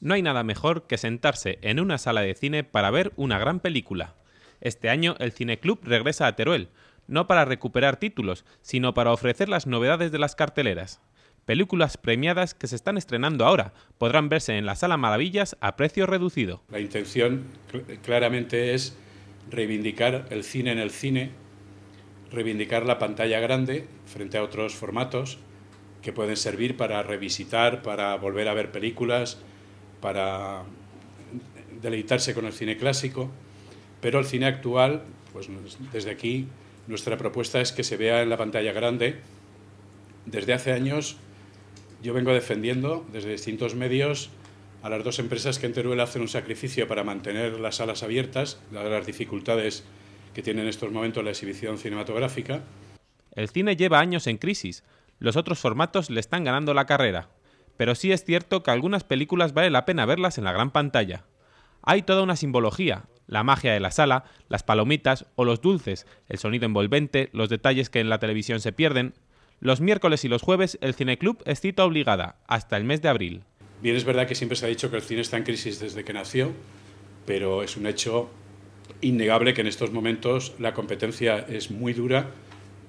No hay nada mejor que sentarse en una sala de cine para ver una gran película. Este año el Cineclub regresa a Teruel, no para recuperar títulos, sino para ofrecer las novedades de las carteleras. Películas premiadas que se están estrenando ahora podrán verse en la Sala Maravillas a precio reducido. La intención claramente es reivindicar el cine en el cine, reivindicar la pantalla grande frente a otros formatos que pueden servir para revisitar, para volver a ver películas, para deleitarse con el cine clásico, pero el cine actual, pues desde aquí nuestra propuesta es que se vea en la pantalla grande. Desde hace años yo vengo defendiendo desde distintos medios a las dos empresas que en Teruel hacen un sacrificio para mantener las salas abiertas, las dificultades que tiene en estos momentos la exhibición cinematográfica. El cine lleva años en crisis. Los otros formatos le están ganando la carrera pero sí es cierto que algunas películas vale la pena verlas en la gran pantalla. Hay toda una simbología, la magia de la sala, las palomitas o los dulces, el sonido envolvente, los detalles que en la televisión se pierden. Los miércoles y los jueves el Cineclub es cita obligada, hasta el mes de abril. Bien, es verdad que siempre se ha dicho que el cine está en crisis desde que nació, pero es un hecho innegable que en estos momentos la competencia es muy dura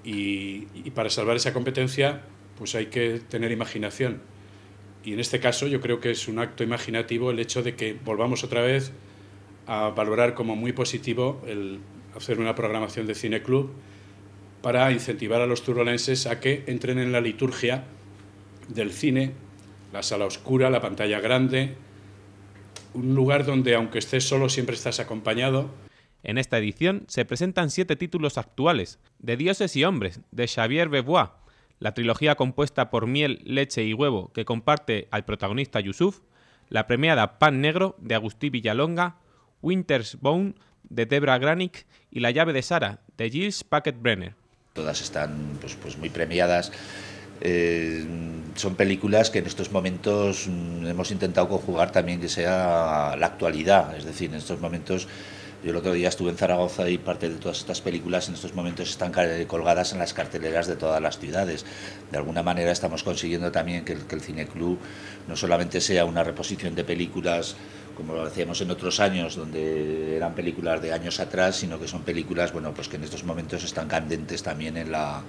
y, para salvar esa competencia pues hay que tener imaginación. Y en este caso yo creo que es un acto imaginativo el hecho de que volvamos otra vez a valorar como muy positivo el hacer una programación de cineclub para incentivar a los turolenses a que entren en la liturgia del cine, la sala oscura, la pantalla grande, un lugar donde aunque estés solo siempre estás acompañado. En esta edición se presentan siete títulos actuales, de Dioses y Hombres, de Xavier Bebois, la trilogía compuesta por Miel, Leche y Huevo que comparte al protagonista Yusuf, la premiada Pan Negro de Agustí Villalonga, Winter's Bone de Debra Granick y La llave de Sara de Gilles Packet Brenner. Todas están pues, pues muy premiadas. Eh, son películas que en estos momentos mm, hemos intentado conjugar también que sea la actualidad, es decir, en estos momentos yo el otro día estuve en Zaragoza y parte de todas estas películas en estos momentos están colgadas en las carteleras de todas las ciudades. De alguna manera estamos consiguiendo también que el, Cine Club cineclub no solamente sea una reposición de películas como lo hacíamos en otros años, donde eran películas de años atrás, sino que son películas, bueno, pues que en estos momentos están candentes también en la,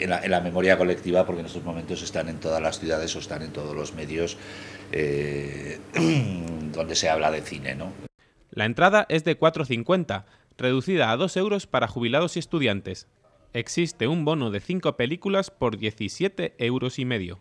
en la, memoria colectiva, porque en estos momentos están en todas las ciudades o están en todos los medios eh, donde se habla de cine, ¿no? La entrada es de 4,50, reducida a 2 euros para jubilados y estudiantes. Existe un bono de 5 películas por 17 euros y medio.